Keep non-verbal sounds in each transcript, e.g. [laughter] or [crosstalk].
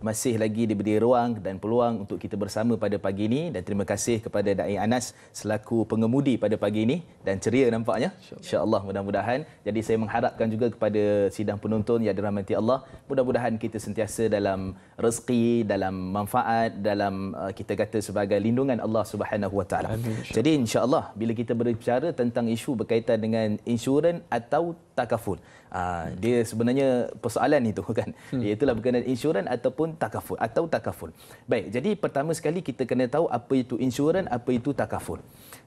masih lagi diberi ruang dan peluang untuk kita bersama pada pagi ini dan terima kasih kepada Dai Anas selaku pengemudi pada pagi ini dan ceria nampaknya Insya insyaallah mudah-mudahan jadi saya mengharapkan juga kepada sidang penonton yang dirahmati Allah mudah-mudahan kita sentiasa dalam rezeki dalam manfaat dalam uh, kita kata sebagai lindungan Allah Subhanahu wa taala jadi Allah bila kita berbicara tentang isu berkaitan dengan insurans atau takaful uh, dia sebenarnya persoalan itu [laughs] kan hmm. iaitu lah berkenaan insurans ataupun ataupun takaful atau takaful. Baik, jadi pertama sekali kita kena tahu apa itu insurans, apa itu takaful.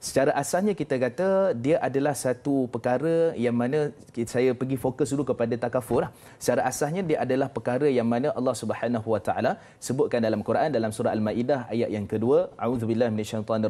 Secara asalnya kita kata dia adalah satu perkara yang mana saya pergi fokus dulu kepada takaful lah. Secara asalnya dia adalah perkara yang mana Allah Subhanahu Wa Taala sebutkan dalam Quran dalam surah Al-Maidah ayat yang kedua, auzubillahi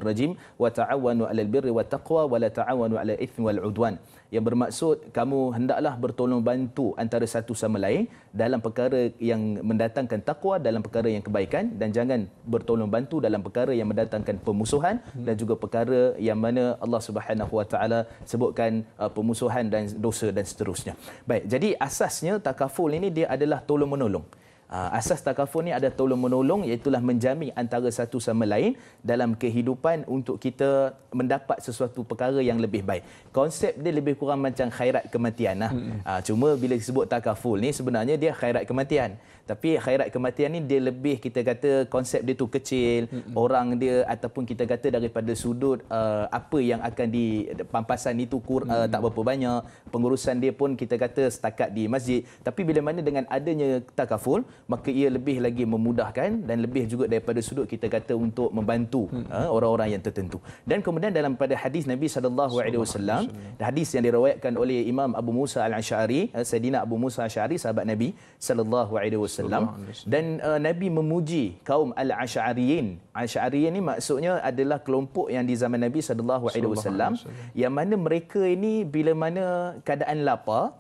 rajim, wa ta'awanu 'alal birri wat taqwa wa la ta'awanu 'alal itsmi wal 'udwan yang bermaksud kamu hendaklah bertolong bantu antara satu sama lain dalam perkara yang mendatangkan tak bertakwa dalam perkara yang kebaikan dan jangan bertolong bantu dalam perkara yang mendatangkan pemusuhan dan juga perkara yang mana Allah Subhanahu Wa Taala sebutkan uh, pemusuhan dan dosa dan seterusnya. Baik, jadi asasnya takaful ini dia adalah tolong menolong. Ah, asas takaful ni ada tolong-menolong iaitulah menjamin antara satu sama lain dalam kehidupan untuk kita mendapat sesuatu perkara yang lebih baik. Konsep dia lebih kurang macam khairat kematian lah. Uh, cuma bila disebut takaful ni sebenarnya dia khairat kematian. Tapi khairat kematian ni dia lebih kita kata konsep dia tu kecil, hmm. orang dia ataupun kita kata daripada sudut uh, apa yang akan di pampasan itu kur, uh, tak berapa banyak, pengurusan dia pun kita kata setakat di masjid. Tapi bila mana dengan adanya takaful maka ia lebih lagi memudahkan dan lebih juga daripada sudut kita kata untuk membantu hmm. Ha, orang-orang yang tertentu. Dan kemudian dalam pada hadis Nabi sallallahu alaihi wasallam, hadis yang diriwayatkan oleh Imam Abu Musa Al-Asy'ari, uh, ha, Abu Musa Al-Asy'ari sahabat Nabi sallallahu alaihi wasallam dan uh, Nabi memuji kaum Al-Asy'ariyin. Asy'ariyin ini maksudnya adalah kelompok yang di zaman Nabi sallallahu alaihi wasallam yang mana mereka ini bila mana keadaan lapar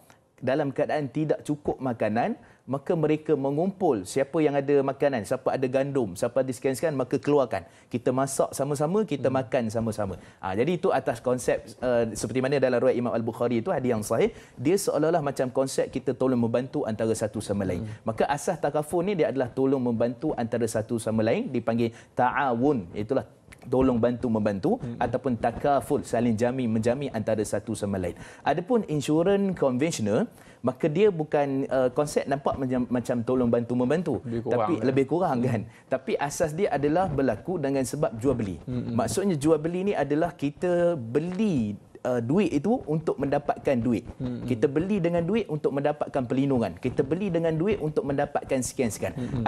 dalam keadaan tidak cukup makanan maka mereka mengumpul siapa yang ada makanan, siapa ada gandum, siapa ada sekian-sekian, maka keluarkan. Kita masak sama-sama, kita hmm. makan sama-sama. Ha, jadi itu atas konsep uh, seperti mana dalam ruat Imam Al-Bukhari itu, hadiah yang sahih, dia seolah-olah macam konsep kita tolong membantu antara satu sama lain. Hmm. Maka asas takafun ini dia adalah tolong membantu antara satu sama lain, dipanggil ta'awun, itulah tolong bantu membantu hmm. ataupun takaful saling jami menjami antara satu sama lain. Adapun insurans konvensional maka dia bukan uh, konsep nampak macam, macam tolong bantu membantu lebih kurang tapi kan? lebih kurang hmm. kan. Tapi asas dia adalah berlaku dengan sebab jual beli. Hmm. Maksudnya jual beli ini adalah kita beli Uh, duit itu untuk mendapatkan duit. Hmm. Kita beli dengan duit untuk mendapatkan pelindungan. Kita beli dengan duit untuk mendapatkan sekian-sekian. Hmm.